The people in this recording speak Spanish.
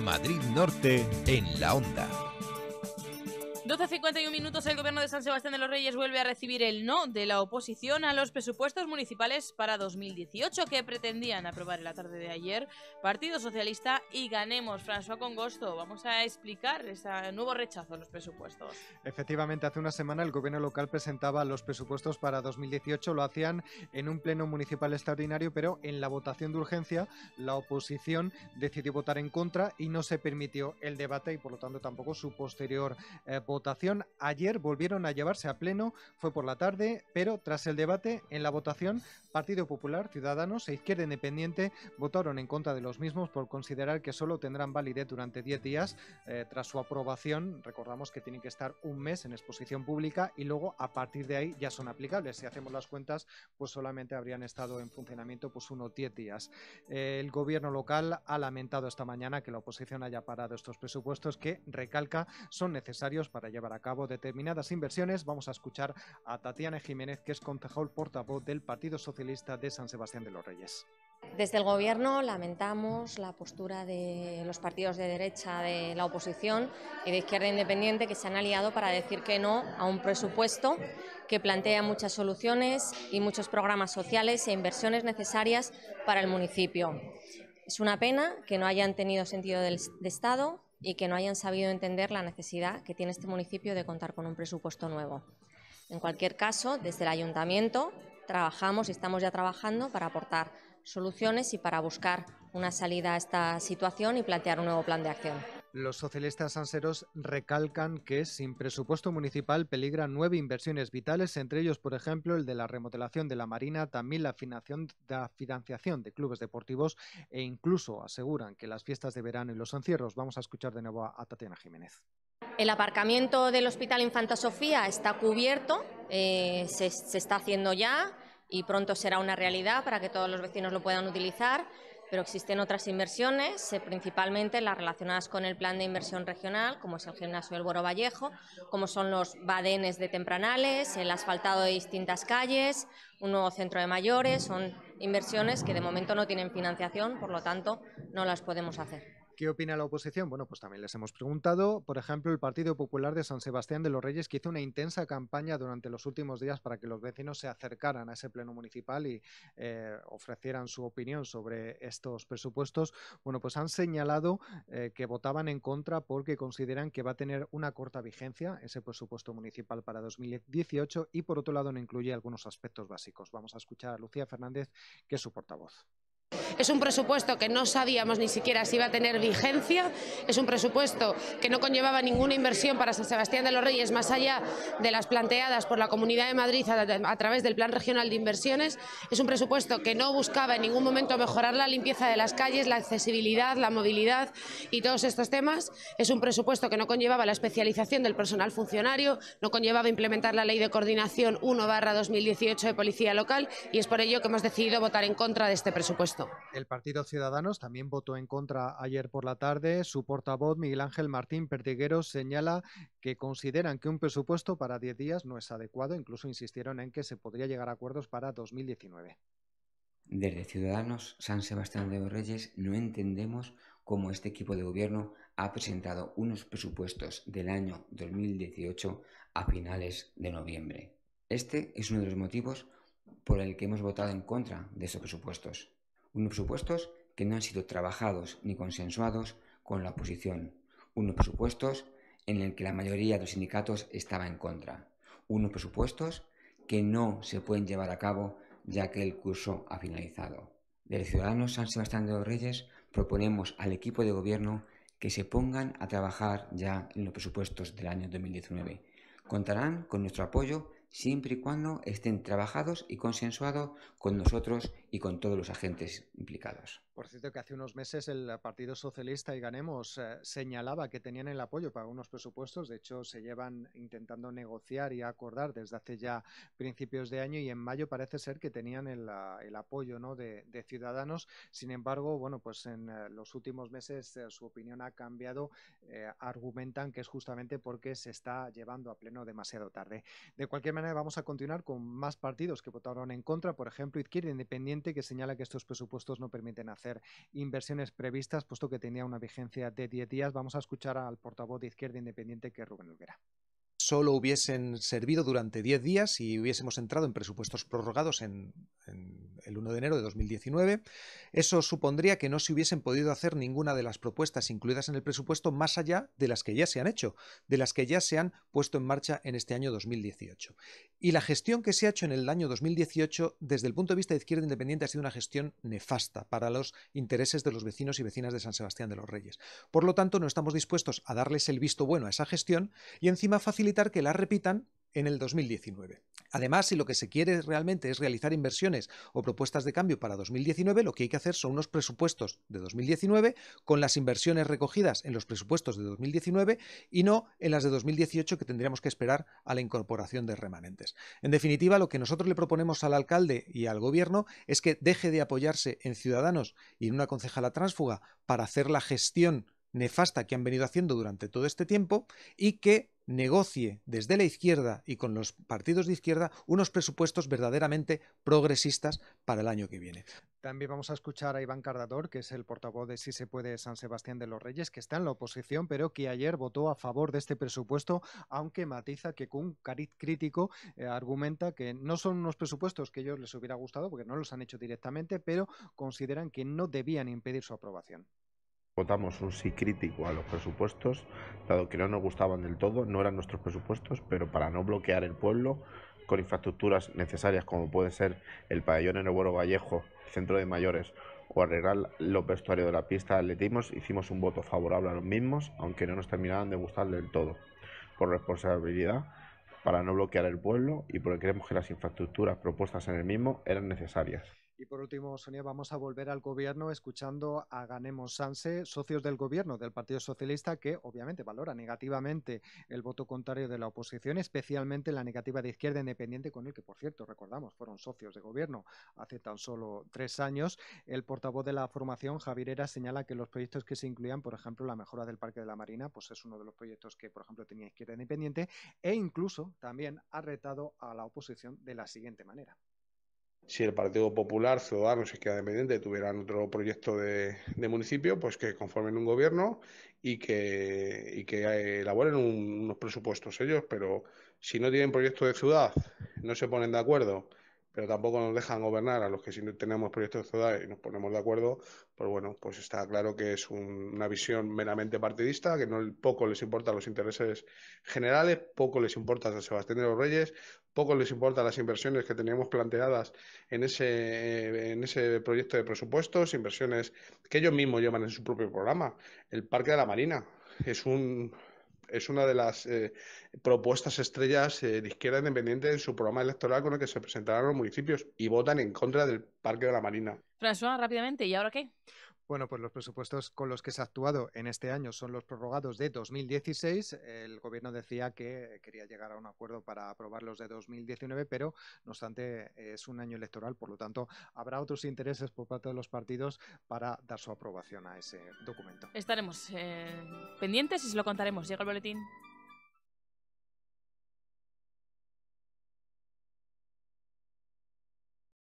Madrid Norte en la onda. 12.51 minutos, el gobierno de San Sebastián de los Reyes vuelve a recibir el no de la oposición a los presupuestos municipales para 2018 que pretendían aprobar en la tarde de ayer Partido Socialista y Ganemos. François Congosto, vamos a explicar este nuevo rechazo a los presupuestos. Efectivamente, hace una semana el gobierno local presentaba los presupuestos para 2018, lo hacían en un pleno municipal extraordinario, pero en la votación de urgencia la oposición decidió votar en contra y no se permitió el debate y por lo tanto tampoco su posterior eh, votación ayer volvieron a llevarse a pleno, fue por la tarde, pero tras el debate en la votación, Partido Popular, Ciudadanos e Izquierda Independiente votaron en contra de los mismos por considerar que solo tendrán validez durante 10 días eh, tras su aprobación. Recordamos que tienen que estar un mes en exposición pública y luego a partir de ahí ya son aplicables. Si hacemos las cuentas, pues solamente habrían estado en funcionamiento pues unos 10 días. el gobierno local ha lamentado esta mañana que la oposición haya parado estos presupuestos que recalca son necesarios para llevar a cabo determinadas inversiones. Vamos a escuchar a Tatiana Jiménez, que es concejal portavoz del Partido Socialista de San Sebastián de los Reyes. Desde el Gobierno lamentamos la postura de los partidos de derecha de la oposición y de izquierda independiente que se han aliado para decir que no a un presupuesto que plantea muchas soluciones y muchos programas sociales e inversiones necesarias para el municipio. Es una pena que no hayan tenido sentido de Estado, y que no hayan sabido entender la necesidad que tiene este municipio de contar con un presupuesto nuevo. En cualquier caso, desde el ayuntamiento trabajamos y estamos ya trabajando para aportar soluciones y para buscar una salida a esta situación y plantear un nuevo plan de acción. Los socialistas anseros recalcan que sin presupuesto municipal peligran nueve inversiones vitales, entre ellos, por ejemplo, el de la remodelación de la Marina, también la financiación de clubes deportivos e incluso aseguran que las fiestas de verano y los encierros. Vamos a escuchar de nuevo a Tatiana Jiménez. El aparcamiento del Hospital Infanta Sofía está cubierto, eh, se está haciendo ya y pronto será una realidad para que todos los vecinos lo puedan utilizar pero existen otras inversiones, eh, principalmente las relacionadas con el plan de inversión regional, como es el gimnasio del Boro Vallejo, como son los badenes de Tempranales, el asfaltado de distintas calles, un nuevo centro de mayores, son inversiones que de momento no tienen financiación, por lo tanto no las podemos hacer. ¿Qué opina la oposición? Bueno, pues también les hemos preguntado, por ejemplo, el Partido Popular de San Sebastián de los Reyes, que hizo una intensa campaña durante los últimos días para que los vecinos se acercaran a ese pleno municipal y eh, ofrecieran su opinión sobre estos presupuestos. Bueno, pues han señalado eh, que votaban en contra porque consideran que va a tener una corta vigencia ese presupuesto municipal para 2018 y, por otro lado, no incluye algunos aspectos básicos. Vamos a escuchar a Lucía Fernández, que es su portavoz. Es un presupuesto que no sabíamos ni siquiera si iba a tener vigencia, es un presupuesto que no conllevaba ninguna inversión para San Sebastián de los Reyes más allá de las planteadas por la Comunidad de Madrid a, través del Plan Regional de Inversiones, es un presupuesto que no buscaba en ningún momento mejorar la limpieza de las calles, la accesibilidad, la movilidad y todos estos temas, es un presupuesto que no conllevaba la especialización del personal funcionario, no conllevaba implementar la ley de coordinación 1 2018 de Policía Local y es por ello que hemos decidido votar en contra de este presupuesto. El Partido Ciudadanos también votó en contra ayer por la tarde. Su portavoz, Miguel Ángel Martín Perdiguero, señala que consideran que un presupuesto para 10 días no es adecuado. Incluso insistieron en que se podría llegar a acuerdos para 2019. Desde Ciudadanos, San Sebastián de los Reyes, no entendemos cómo este equipo de gobierno ha presentado unos presupuestos del año 2018 a finales de noviembre. Este es uno de los motivos por el que hemos votado en contra de esos presupuestos unos presupuestos que no han sido trabajados ni consensuados con la oposición, unos presupuestos en el que la mayoría de los sindicatos estaba en contra, unos presupuestos que no se pueden llevar a cabo ya que el curso ha finalizado. Del Ciudadanos San Sebastián de los Reyes proponemos al equipo de gobierno que se pongan a trabajar ya en los presupuestos del año 2019. Contarán con nuestro apoyo siempre y cuando estén trabajados y consensuados con nosotros y con todos los agentes implicados. Por cierto, que hace unos meses el Partido Socialista y Ganemos eh, señalaba que tenían el apoyo para unos presupuestos. De hecho, se llevan intentando negociar y acordar desde hace ya principios de año y en mayo parece ser que tenían el, ah, apoyo de, Ciudadanos. Sin embargo, bueno, pues en eh, los últimos meses eh, su opinión ha cambiado. argumentan que es justamente porque se está llevando a pleno demasiado tarde. De cualquier manera, vamos a continuar con más partidos que votaron en contra. Por ejemplo, Izquierda Independiente que señala que estos presupuestos no permiten hacer inversiones previstas, puesto que tenía una vigencia de 10 días. Vamos a escuchar al portavoz de Izquierda Independiente, que es Rubén Olguera solo hubiesen servido durante 10 días y hubiésemos entrado en presupuestos prorrogados en el 1 de enero de 2019. Eso supondría que no se hubiesen podido hacer ninguna de las propuestas incluidas en el presupuesto más allá de las que ya se han hecho, de las que ya se han puesto en marcha en este año 2018. Y la gestión que se ha hecho en el año 2018 desde el punto de vista de izquierda independiente ha sido una gestión nefasta para los intereses de los vecinos y vecinas de San Sebastián de los Reyes. Por lo tanto, no estamos dispuestos a darles el visto bueno a esa gestión y encima facilitar que la repitan en el 2019. Además, si lo que se quiere realmente es realizar inversiones o propuestas de cambio para 2019, lo que hay que hacer son unos presupuestos de 2019 con las inversiones recogidas en los presupuestos de 2019 y no en las de 2018 que tendríamos que esperar a la incorporación de remanentes. En definitiva, lo que nosotros le proponemos al alcalde y al gobierno es que deje de apoyarse en ciudadanos y en una concejala tránsfuga para hacer la gestión nefasta que han venido haciendo durante todo este tiempo y que negocie desde la izquierda y con los partidos de izquierda unos presupuestos verdaderamente progresistas para el año que viene. También vamos a escuchar a Iván Cardador, que es el portavoz de Si se puede San Sebastián de los Reyes, que está en la oposición, pero que ayer votó a favor de este presupuesto, aunque matiza que con un cariz crítico eh, argumenta que no son unos presupuestos que ellos les hubiera gustado, porque no los han hecho directamente, pero consideran que no debían impedir su aprobación votamos un sí crítico a los presupuestos, dado que no nos gustaban del todo, no eran nuestros presupuestos, pero para no bloquear el pueblo con infraestructuras necesarias como puede ser el pabellón en Vallejo, el centro de mayores o arreglar los vestuarios de la pista de atletismo, hicimos un voto favorable a los mismos, aunque no nos terminaban de gustar del todo, por responsabilidad para no bloquear el pueblo y porque creemos que las infraestructuras propuestas en el mismo eran necesarias. Y por último, Sonia, vamos a volver al gobierno escuchando a Ganemos Sanse, socios del gobierno del Partido Socialista, que obviamente valora negativamente el voto contrario de la oposición, especialmente la negativa de Izquierda Independiente, con el que, por cierto, recordamos, fueron socios de gobierno hace tan solo tres años. El portavoz de la formación, Javier señala que los proyectos que se incluían, por ejemplo, la mejora del Parque de la Marina, pues es uno de los proyectos que, por ejemplo, tenía Izquierda Independiente, e incluso también ha retado a la oposición de la siguiente manera si el Partido Popular, Ciudadanos y queda Independiente tuvieran otro proyecto de, municipio, pues que conformen un gobierno y que, y que eh, elaboren unos presupuestos ellos. Pero si no tienen proyecto de ciudad, no se ponen de acuerdo pero tampoco nos dejan gobernar a los que si no tenemos proyectos de ciudad y nos ponemos de acuerdo, pues bueno, pues está claro que es una visión meramente partidista, que no poco les importan los intereses generales, poco les importa a Sebastián de los Reyes, poco les importan las inversiones que teníamos planteadas en ese, en ese proyecto de presupuestos, inversiones que ellos mismos llevan en su propio programa. El Parque de la Marina es un es una de las eh, propuestas estrellas eh, de izquierda independiente en su programa electoral con el que se presentarán los municipios y votan en contra del Parque de la Marina. François, rápidamente, ¿y ahora qué? Bueno, pues los presupuestos con los que se ha actuado en este año son los prorrogados de 2016. El Gobierno decía que quería llegar a un acuerdo para aprobar los de 2019, pero no obstante es un año electoral, por lo tanto habrá otros intereses por parte de los partidos para dar su aprobación a ese documento. Estaremos eh, pendientes y se lo contaremos. Llega el boletín.